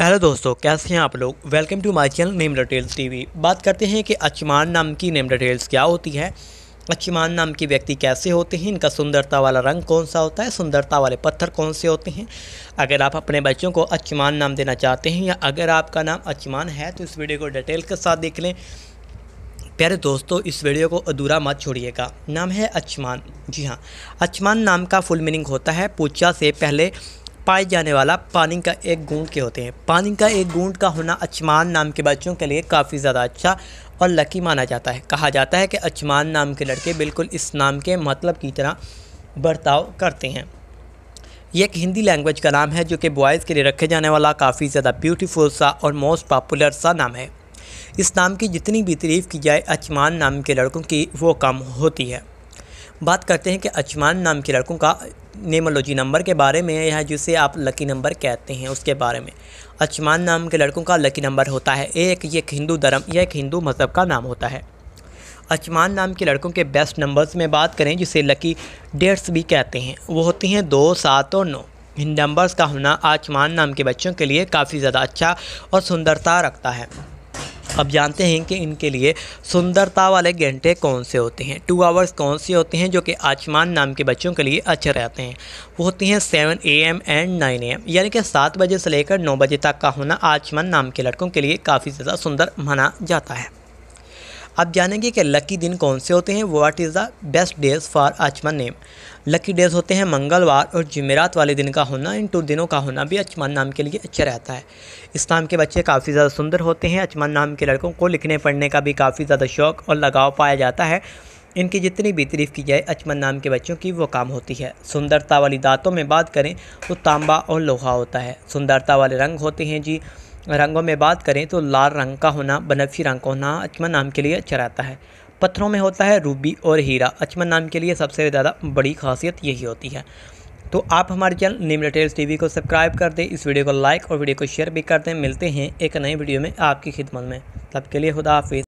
hello दोस्तों कैसे हैं आप लोग welcome to my channel name details TV बात करते हैं कि अचमान नाम की नेम डिटेल्स क्या होती है अचमान नाम के व्यक्ति कैसे होते हैं इनका सुंदरता वाला रंग कौन सा होता है सुंदरता वाले पत्थर कौन से होते हैं अगर आप अपने बच्चों को अचमान नाम देना चाहते हैं या अगर आपका नाम अचमान है तो इस वीडियो को डिटेल के साथ देख लें प्यारे दोस्तों इस वीडियो को अधूरा मत छोड़िएगा नाम है अचमान जी हाँ अचमान नाम का फुल मीनिंग होता है पूछा से पहले पाए जाने वाला पानी का एक गूंट के होते हैं पानी का एक गूंट का होना अचमान नाम के बच्चों के लिए काफ़ी ज़्यादा अच्छा और लकी माना जाता है कहा जाता है कि अचमान नाम के लड़के बिल्कुल इस नाम के मतलब की तरह बर्ताव करते हैं ये एक हिंदी लैंग्वेज का नाम है जो कि बॉयज़ के लिए रखे जाने वाला काफ़ी ज़्यादा ब्यूटीफुल सा और मोस्ट पॉपुलर सा नाम है इस नाम की जितनी भी तरीफ की जाए अचमान नाम के लड़कों की वो कम होती है बात करते हैं कि अचमान नाम के लड़कों का नेमोलॉजी नंबर के बारे में या जिसे आप लकी नंबर कहते हैं उसके बारे में अचमान नाम के लड़कों का लकी नंबर होता है एक ये एक हिंदू धर्म या एक हिंदू मज़हब का नाम होता है अचमान नाम के लड़कों के बेस्ट नंबर्स में बात करें जिसे लकी डेट्स भी कहते हैं वो होते हैं दो सात और नौ इन नंबर्स का होना आचमान नाम के बच्चों के लिए काफ़ी ज़्यादा अच्छा और सुंदरता रखता है अब जानते हैं कि इनके लिए सुंदरता वाले घंटे कौन से होते हैं टू आवर्स कौन से होते हैं जो कि आचमान नाम के बच्चों के लिए अच्छे रहते हैं वो होते हैं seven A M and nine A M यानी कि सात बजे से लेकर नौ बजे तक का होना आचमान नाम के लड़कों के लिए काफ़ी ज़्यादा सुंदर माना जाता है अब जानेंगे कि लकी दिन कौन से होते हैं what is the best days for आचमन नेम लकी डेज होते हैं मंगलवार और जमेरात वाले दिन का होना इन टू दिनों का होना भी अचमान नाम के लिए अच्छा रहता है इस नाम के बच्चे काफ़ी ज़्यादा सुंदर होते हैं अचमान नाम के लड़कों को लिखने पढ़ने का भी काफ़ी ज़्यादा शौक और लगाव पाया जाता है इनकी जितनी भी तरीफ़ की जाए अचमन नाम के बच्चों की वो काम होती है सुंदरता वाली दांतों में बात करें तो तांबा और लोहा होता है सुंदरता वाले रंग होते हैं जी रंगों में बात करें तो लाल रंग का होना बनफी रंग का होना अचमन नाम के लिए अच्छा रहता है पत्थरों में होता है रूबी और हीरा अचमन नाम के लिए सबसे ज़्यादा बड़ी खासियत यही होती है तो आप हमारे चैनल निम डिटेल्स वी को सब्सक्राइब कर दें इस वीडियो को लाइक और वीडियो को शेयर भी कर दें मिलते हैं एक नए वीडियो में आपकी खिदमत में तब के लिए खुदा हाफिज़